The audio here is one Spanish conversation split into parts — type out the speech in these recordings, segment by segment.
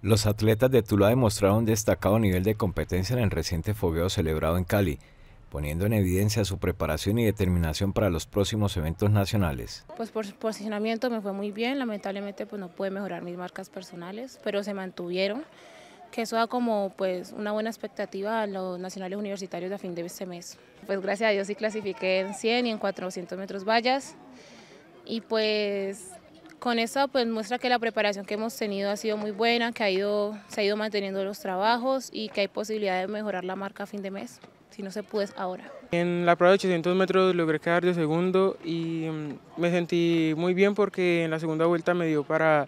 Los atletas de Tula demostraron destacado nivel de competencia en el reciente fogueo celebrado en Cali, poniendo en evidencia su preparación y determinación para los próximos eventos nacionales. Pues por posicionamiento me fue muy bien, lamentablemente pues no pude mejorar mis marcas personales, pero se mantuvieron, que eso da como pues una buena expectativa a los nacionales universitarios a fin de este mes. Pues gracias a Dios sí clasifiqué en 100 y en 400 metros vallas y pues con eso pues muestra que la preparación que hemos tenido ha sido muy buena, que ha ido, se ha ido manteniendo los trabajos y que hay posibilidad de mejorar la marca a fin de mes, si no se puede ahora. En la prueba de 800 metros logré quedar de segundo y mm, me sentí muy bien porque en la segunda vuelta me dio para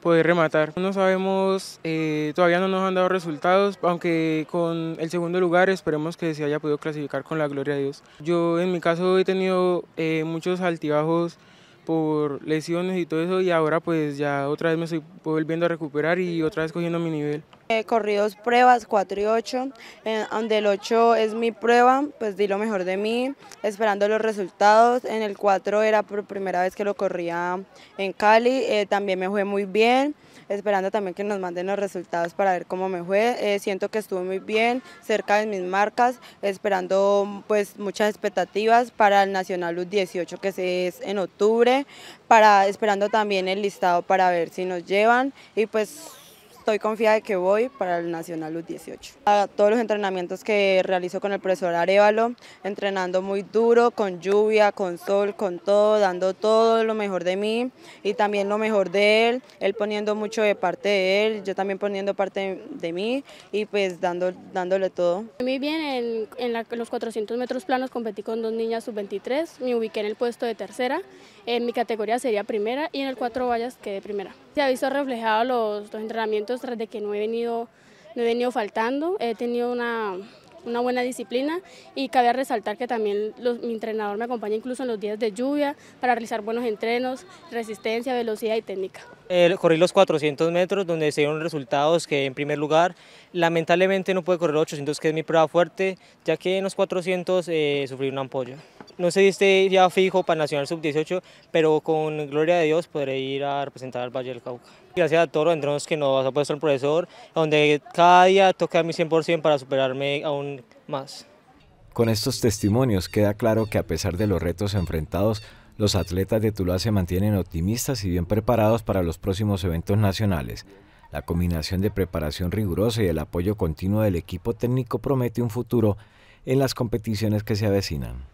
poder rematar. No sabemos, eh, todavía no nos han dado resultados, aunque con el segundo lugar esperemos que se haya podido clasificar con la gloria de Dios. Yo en mi caso he tenido eh, muchos altibajos por lesiones y todo eso y ahora pues ya otra vez me estoy volviendo a recuperar y otra vez cogiendo mi nivel. Eh, corridos pruebas, 4 y 8, eh, donde el 8 es mi prueba, pues di lo mejor de mí, esperando los resultados. En el 4 era por primera vez que lo corría en Cali, eh, también me fue muy bien, esperando también que nos manden los resultados para ver cómo me fue. siento que estuve muy bien, cerca de mis marcas, esperando pues muchas expectativas para el Nacional Luz 18 que es en octubre, para, esperando también el listado para ver si nos llevan y pues Estoy confiada de que voy para el Nacional U18. A todos los entrenamientos que realizo con el profesor Arevalo, entrenando muy duro, con lluvia, con sol, con todo, dando todo lo mejor de mí y también lo mejor de él, él poniendo mucho de parte de él, yo también poniendo parte de mí y pues dando, dándole todo. Muy bien, en, en los 400 metros planos competí con dos niñas sub-23, me ubiqué en el puesto de tercera, en mi categoría sería primera y en el cuatro vallas quedé primera. Se ha visto reflejado los, entrenamientos tras de que no he venido, no he venido faltando, he tenido una, una buena disciplina y cabe resaltar que también los, mi entrenador me acompaña incluso en los días de lluvia para realizar buenos entrenos, resistencia, velocidad y técnica. Eh, corrí los 400 metros donde se dieron resultados que en primer lugar lamentablemente no pude correr los 800 que es mi prueba fuerte ya que en los 400 eh, sufrí una ampolla. No sé si esté ya fijo para Nacional Sub-18, pero con gloria de Dios podré ir a representar al Valle del Cauca. Gracias a toro los que nos ha puesto el profesor, donde cada día toca mi 100% para superarme aún más. Con estos testimonios queda claro que a pesar de los retos enfrentados, los atletas de Tuluá se mantienen optimistas y bien preparados para los próximos eventos nacionales. La combinación de preparación rigurosa y el apoyo continuo del equipo técnico promete un futuro en las competiciones que se avecinan.